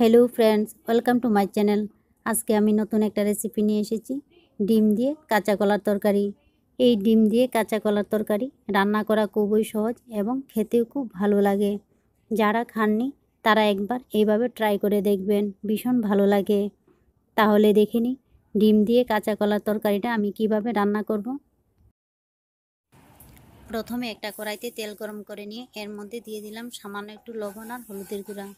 Hello friends welcome to my channel আজকে আমি নতুন একটা রেসিপি নিয়ে এসেছি ডিম দিয়ে কাঁচা কলার তরকারি এই ডিম দিয়ে কাঁচা কলার তরকারি রান্না করা খুবই সহজ এবং খেতেও খুব ভালো লাগে যারা খাননি তারা একবার এইভাবে ট্রাই করে দেখবেন ভীষণ ভালো লাগে তাহলে দেখে নিই ডিম দিয়ে কাঁচা কলার তরকারিটা আমি কিভাবে রান্না করব প্রথমে একটা কড়াইতে তেল গরম করে নিয়ে এর মধ্যে দিয়ে দিলাম সামান্য একটু লবণ আর হলুদের গুঁড়া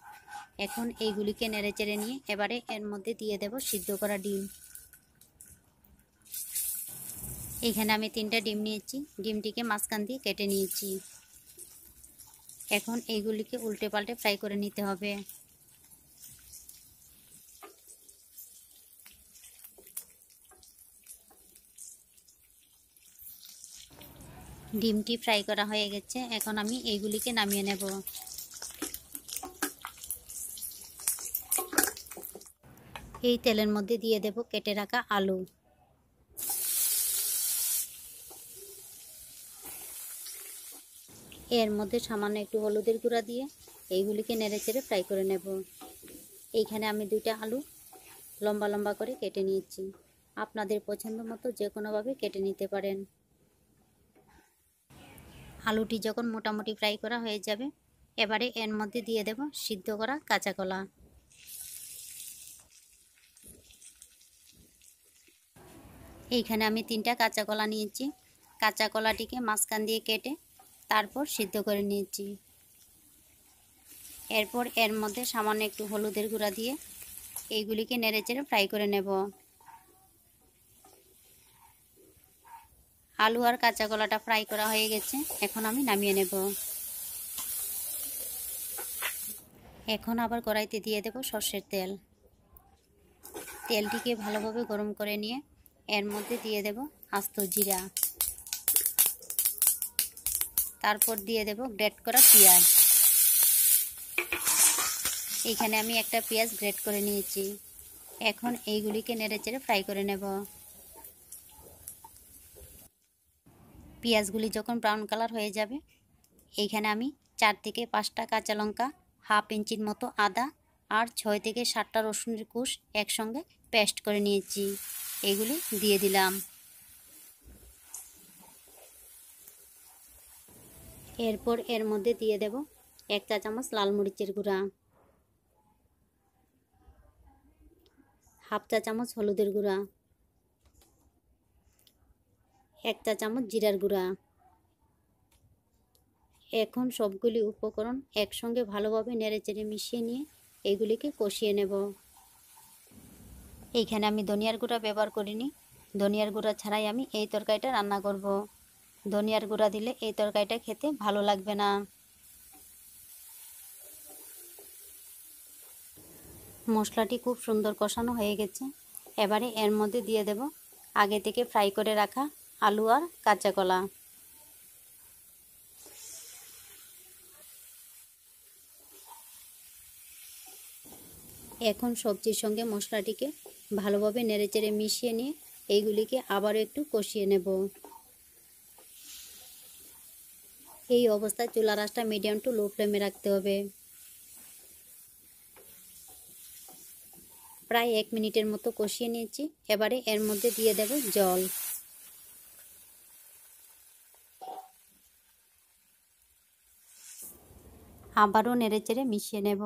এখন এইগুলিকে নেড়ে চেড়ে নিয়ে এবারে এর মধ্যে দিয়ে দেব সিদ্ধ করা ডিম এখানে আমি তিনটা ডিম নিয়েছি ডিমটিকে মাঝখান দিয়ে কেটে নিয়েছি এখন এইগুলিকে উল্টে পাল্টে ফ্রাই করে নিতে হবে ডিমটি ফ্রাই করা হয়ে গেছে এখন আমি এইগুলিকে নামিয়ে নেব এই তেলের মধ্যে দিয়ে দেব কেটে রাখা আলু এর মধ্যে সামান্য একটু হলুদের গুঁড়া দিয়ে এইগুলিকে নেড়ে চেড়ে ফ্রাই করে নেব এইখানে আমি দুইটা আলু লম্বা লম্বা করে কেটে নিয়েছি আপনাদের পছন্দ মতো যে কোনোভাবে কেটে নিতে পারেন আলুটি যখন মোটামুটি ফ্রাই করা হয়ে যাবে এবারে এর মধ্যে দিয়ে দেব সিদ্ধ করা কাঁচা কলা এইখানে আমি তিনটা কাঁচা কলা নিয়েছি কাঁচা কলাটিকে মাঝখান দিয়ে কেটে তারপর সিদ্ধ করে নিয়েছি এরপর এর মধ্যে সামান্য একটু হলুদের গুঁড়া দিয়ে এইগুলিকে নেড়ে চেড়ে ফ্রাই করে নেবো আলু আর কাঁচা কলাটা ফ্রাই করা হয়ে গেছে এখন আমি নামিয়ে নেব এখন আবার কড়াইতে দিয়ে দেব সর্ষের তেল তেলটিকে ভালোভাবে গরম করে নিয়ে এর মধ্যে দিয়ে দেব আস্ত জিরা তারপর দিয়ে দেব গ্রেট করা পেঁয়াজ এখানে আমি একটা পেঁয়াজ গ্রেট করে নিয়েছি এখন এইগুলিকে নেড়ে চেড়ে ফ্রাই করে নেব পেঁয়াজগুলি যখন ব্রাউন কালার হয়ে যাবে এইখানে আমি চার থেকে পাঁচটা কাঁচা লঙ্কা হাফ ইঞ্চির মতো আদা আর ছয় থেকে সাতটা রসুনের কুশ একসঙ্গে পেস্ট করে নিয়েছি এগুলি দিয়ে দিলাম এরপর এর মধ্যে দিয়ে দেব এক চা চামচ লাল মরিচের গুঁড়া হাফ চা চামচ হলুদের গুঁড়া এক চা চামচ জিরার গুঁড়া এখন সবগুলি উপকরণ একসঙ্গে ভালোভাবে নেড়েচেড়ে মিশিয়ে নিয়ে এগুলিকে কষিয়ে নেব এইখানে আমি ধনিয়ার গুঁড়া ব্যবহার করিনি ধনিয়ার গুঁড়া ছাড়াই আমি এই তরকারিটা রান্না করব। ধনিয়ার গুঁড়া দিলে এই তরকারিটা খেতে ভালো লাগবে না মশলাটি খুব সুন্দর কষানো হয়ে গেছে এবারে এর মধ্যে দিয়ে দেব আগে থেকে ফ্রাই করে রাখা আলু আর কাঁচা কলা এখন সবজির সঙ্গে মশলাটিকে ভালোভাবে নেড়েচেড়ে মিশিয়ে নিয়ে এইগুলিকে আবার একটু কষিয়ে নেব এই অবস্থায় চুলা রাসটা মিডিয়াম টু লো ফ্লেমে রাখতে হবে প্রায় এক মিনিটের মতো কষিয়ে নিয়েছি এবারে এর মধ্যে দিয়ে দেব জল আবারও নেড়েচেড়ে মিশিয়ে নেব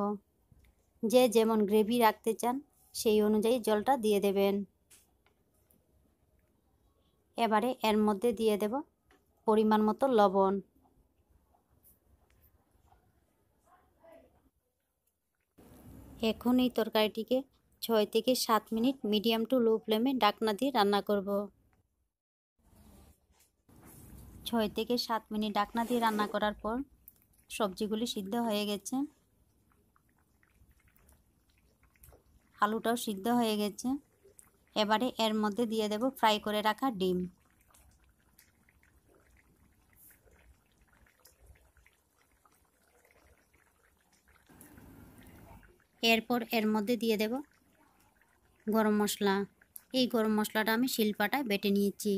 যে যেমন গ্রেভি রাখতে চান সেই অনুযায়ী জলটা দিয়ে দেবেন এবারে এর মধ্যে দিয়ে দেব পরিমাণ মতো লবণ এখন এই তরকারিটিকে ছয় থেকে সাত মিনিট মিডিয়াম টু লো ফ্লেমে ডাকনা দিয়ে রান্না করব ছয় থেকে সাত মিনিট ডাকনা দিয়ে রান্না করার পর সবজিগুলি সিদ্ধ হয়ে গেছে আলুটাও সিদ্ধ হয়ে গেছে এবারে এর মধ্যে দিয়ে দেব ফ্রাই করে রাখা ডিম এরপর এর মধ্যে দিয়ে দেব গরম মশলা এই গরম মশলাটা আমি শিলপাটায় বেটে নিয়েছি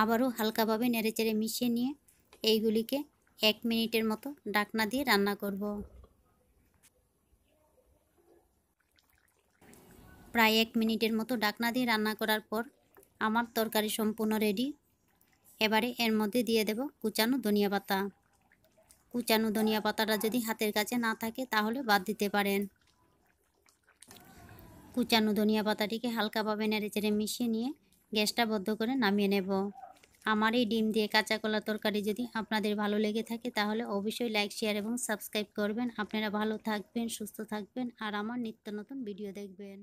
আবারও হালকাভাবে নেড়েচেড়ে মিশিয়ে নিয়ে এইগুলিকে এক মিনিটের মতো ডাকনা দিয়ে রান্না করব প্রায় এক মিনিটের মতো ডাকনা দিয়ে রান্না করার পর আমার তরকারি সম্পূর্ণ রেডি এবারে এর মধ্যে দিয়ে দেব কুচানো ধনিয়া পাতা কুচানো ধনিয়া পাতাটা যদি হাতের কাছে না থাকে তাহলে বাদ দিতে পারেন কুচানো ধনিয়া পাতাটিকে হালকাভাবে নেড়েচেড়ে মিশিয়ে নিয়ে গ্যাসটা বদ্ধ করে নামিয়ে নেব আমার এই ডিম দিয়ে কাঁচা কলা তরকারি যদি আপনাদের ভালো লেগে থাকে তাহলে অবশ্যই লাইক শেয়ার এবং সাবস্ক্রাইব করবেন আপনারা ভালো থাকবেন সুস্থ থাকবেন আর আমার নিত্য নতুন ভিডিও দেখবেন